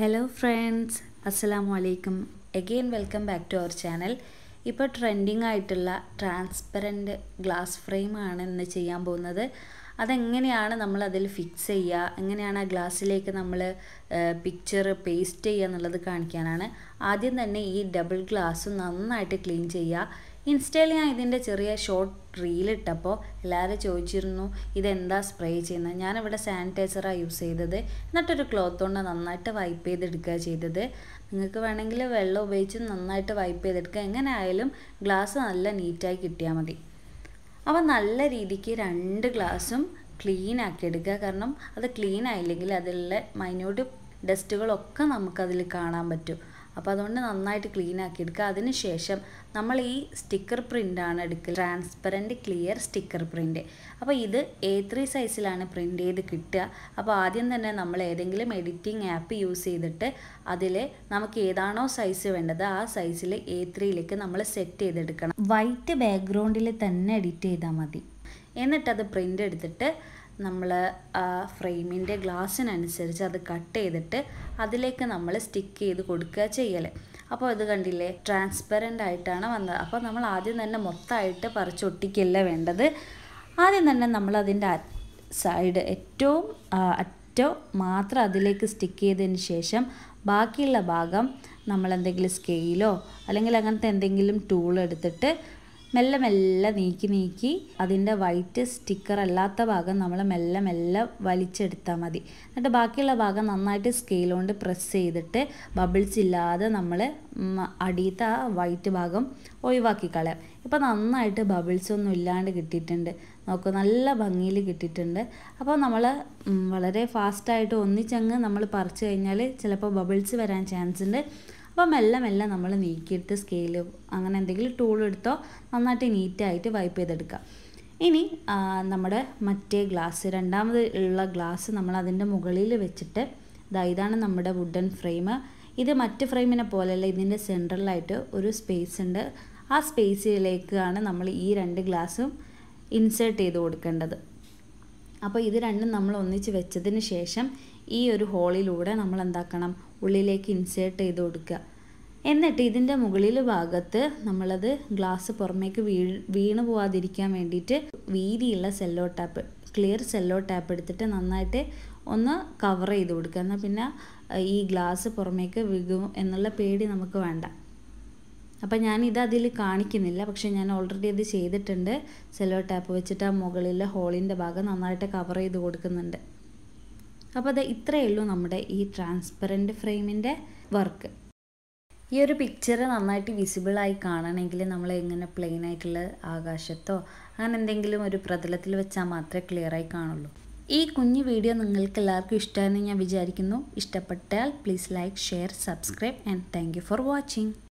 hello friends അസ്സലാമു അലൈക്കും again welcome back to our channel ഇപ്പോൾ ട്രെൻഡിങ് ആയിട്ടുള്ള ട്രാൻസ്പെറൻറ്റ് ഗ്ലാസ് ഫ്രെയിമാണ് ഇന്ന് ചെയ്യാൻ പോകുന്നത് അതെങ്ങനെയാണ് നമ്മൾ അതിൽ ഫിക്സ് ചെയ്യുക എങ്ങനെയാണ് ആ ഗ്ലാസ്സിലേക്ക് നമ്മൾ പിക്ചർ പേസ്റ്റ് ചെയ്യുക എന്നുള്ളത് കാണിക്കാനാണ് ആദ്യം തന്നെ ഈ ഡബിൾ ഗ്ലാസ് നന്നായിട്ട് ക്ലീൻ ചെയ്യുക ഇൻസ്റ്റയിൽ ഞാൻ ഇതിൻ്റെ ചെറിയ ഷോർട്ട് റീലിട്ടപ്പോൾ എല്ലാവരും ചോദിച്ചിരുന്നു ഇതെന്താ സ്പ്രേ ചെയ്യുന്നത് ഞാനിവിടെ സാനിറ്റൈസറാണ് യൂസ് ചെയ്തത് എന്നിട്ടൊരു ക്ലോത്ത് കൊണ്ട് നന്നായിട്ട് വൈപ്പ് ചെയ്തെടുക്കുക ചെയ്തത് നിങ്ങൾക്ക് വേണമെങ്കിൽ വെള്ളം ഉപയോഗിച്ച് നന്നായിട്ട് വൈപ്പ് ചെയ്തെടുക്കുക എങ്ങനെ ആയാലും ഗ്ലാസ് നല്ല നീറ്റായി കിട്ടിയാൽ മതി അപ്പോൾ നല്ല രീതിക്ക് രണ്ട് ഗ്ലാസും ക്ലീൻ ആക്കി എടുക്കുക കാരണം അത് ക്ലീൻ ആയില്ലെങ്കിൽ അതിലുള്ള മൈന്യൂട്ട് ഡസ്റ്റുകളൊക്കെ നമുക്കതിൽ കാണാൻ പറ്റും അപ്പോൾ അതുകൊണ്ട് നന്നായിട്ട് ക്ലീൻ ആക്കി എടുക്കുക അതിനുശേഷം നമ്മൾ ഈ സ്റ്റിക്കർ പ്രിൻ്റാണ് എടുക്കുക ട്രാൻസ്പെറൻറ്റ് ക്ലിയർ സ്റ്റിക്കർ പ്രിൻ്റ് അപ്പോൾ ഇത് എ ത്രീ സൈസിലാണ് പ്രിൻ്റ് ചെയ്ത് കിട്ടുക അപ്പോൾ ആദ്യം തന്നെ നമ്മൾ ഏതെങ്കിലും എഡിറ്റിംഗ് ആപ്പ് യൂസ് ചെയ്തിട്ട് അതിൽ നമുക്ക് ഏതാണോ സൈസ് വേണ്ടത് ആ സൈസിൽ എ ത്രീയിലേക്ക് നമ്മൾ സെറ്റ് ചെയ്തെടുക്കണം വൈറ്റ് ബാക്ക്ഗ്രൗണ്ടിൽ തന്നെ എഡിറ്റ് ചെയ്താൽ മതി എന്നിട്ടത് പ്രിൻ്റ് എടുത്തിട്ട് നമ്മൾ ഫ്രെയിമിൻ്റെ ഗ്ലാസ്സിനനുസരിച്ച് അത് കട്ട് ചെയ്തിട്ട് അതിലേക്ക് നമ്മൾ സ്റ്റിക്ക് ചെയ്ത് കൊടുക്കുക ചെയ്യൽ അപ്പോൾ ഇത് കണ്ടില്ലേ ട്രാൻസ്പെറൻ്റ് ആയിട്ടാണ് വന്നത് അപ്പോൾ നമ്മൾ ആദ്യം തന്നെ മൊത്തമായിട്ട് പറിച്ചൊട്ടിക്കല്ല വേണ്ടത് ആദ്യം തന്നെ നമ്മൾ അതിൻ്റെ സൈഡ് ഏറ്റവും അറ്റോ മാത്രം അതിലേക്ക് സ്റ്റിക്ക് ചെയ്തതിന് ശേഷം ബാക്കിയുള്ള ഭാഗം നമ്മൾ എന്തെങ്കിലും സ്കെയിലോ അല്ലെങ്കിൽ അങ്ങനത്തെ എന്തെങ്കിലും ടൂൾ എടുത്തിട്ട് മെല്ലെ മെല്ലെ നീക്കി നീക്കി അതിൻ്റെ വൈറ്റ് സ്റ്റിക്കർ അല്ലാത്ത ഭാഗം നമ്മൾ മെല്ലെ മെല്ലെ വലിച്ചെടുത്താൽ മതി എന്നിട്ട് ബാക്കിയുള്ള ഭാഗം നന്നായിട്ട് സ്കെയിൽ കൊണ്ട് പ്രസ് ചെയ്തിട്ട് ബബിൾസ് ഇല്ലാതെ നമ്മൾ അടിയത്തെ ആ വൈറ്റ് ഭാഗം ഒഴിവാക്കി കളയാം ഇപ്പോൾ നന്നായിട്ട് ബബിൾസ് ഒന്നും ഇല്ലാണ്ട് കിട്ടിയിട്ടുണ്ട് നോക്കൂ നല്ല ഭംഗിയിൽ കിട്ടിയിട്ടുണ്ട് അപ്പോൾ നമ്മൾ വളരെ ഫാസ്റ്റായിട്ട് ഒന്നിച്ചങ്ങ് നമ്മൾ പറിച്ചു കഴിഞ്ഞാൽ ചിലപ്പോൾ ബബിൾസ് വരാൻ ചാൻസ് ഉണ്ട് അപ്പോൾ മെല്ലെ മെല്ലെ നമ്മൾ നീക്കിയിട്ട് സ്കെയില് അങ്ങനെ എന്തെങ്കിലും ടൂൾ എടുത്തോ നന്നായിട്ട് നീറ്റായിട്ട് വൈപ്പ് ചെയ്തെടുക്കുക ഇനി നമ്മുടെ മറ്റേ ഗ്ലാസ് രണ്ടാമത് ഉള്ള ഗ്ലാസ് നമ്മൾ അതിൻ്റെ മുകളിൽ വെച്ചിട്ട് ഇതാ ഇതാണ് നമ്മുടെ വുഡൻ ഫ്രെയിം ഇത് മറ്റ് ഫ്രെയിമിനെ പോലെയല്ല ഇതിൻ്റെ സെൻട്രലായിട്ട് ഒരു സ്പേസ് ഉണ്ട് ആ സ്പേസിലേക്കാണ് നമ്മൾ ഈ രണ്ട് ഗ്ലാസ്സും ഇൻസേർട്ട് ചെയ്ത് കൊടുക്കേണ്ടത് അപ്പോൾ ഇത് രണ്ടും നമ്മൾ ഒന്നിച്ച് വെച്ചതിന് ശേഷം ഈ ഒരു ഹോളിലൂടെ നമ്മൾ എന്താക്കണം ഉള്ളിലേക്ക് ഇൻസേർട്ട് ചെയ്ത് കൊടുക്കുക എന്നിട്ട് ഇതിൻ്റെ മുകളിൽ ഭാഗത്ത് നമ്മളത് ഗ്ലാസ് പുറമേക്ക് വീ വീണ് പോവാതിരിക്കാൻ വേണ്ടിയിട്ട് വീതിയുള്ള cello tape clear cello tape എടുത്തിട്ട് നന്നായിട്ട് ഒന്ന് കവർ ചെയ്ത് കൊടുക്കുക എന്നാൽ പിന്നെ ഈ ഗ്ലാസ് പുറമേക്ക് വികും എന്നുള്ള പേടി നമുക്ക് വേണ്ട അപ്പം ഞാനിത് അതിൽ കാണിക്കുന്നില്ല പക്ഷേ ഞാൻ ഓൾറെഡി ഇത് ചെയ്തിട്ടുണ്ട് സെല്ലോ ടാപ്പ് വെച്ചിട്ട് ആ മുകളിലെ ഹോളിൻ്റെ ഭാഗം നന്നായിട്ട് കവർ ചെയ്ത് കൊടുക്കുന്നുണ്ട് അപ്പോൾ അത് ഇത്രയേ ഉള്ളൂ നമ്മുടെ ഈ ട്രാൻസ്പെറൻറ്റ് ഫ്രെയിമിൻ്റെ വർക്ക് ഈ ഒരു പിക്ചർ നന്നായിട്ട് വിസിബിളായി കാണണമെങ്കിൽ നമ്മൾ എങ്ങനെ പ്ലെയിൻ ആയിട്ടുള്ള ആകാശത്തോ അങ്ങനെ എന്തെങ്കിലും ഒരു പ്രതലത്തിൽ വെച്ചാൽ മാത്രമേ ക്ലിയറായി കാണുള്ളൂ ഈ കുഞ്ഞു വീഡിയോ നിങ്ങൾക്ക് എല്ലാവർക്കും ഇഷ്ടമാണെന്ന് ഞാൻ വിചാരിക്കുന്നു ഇഷ്ടപ്പെട്ടാൽ please like share subscribe and thank for watching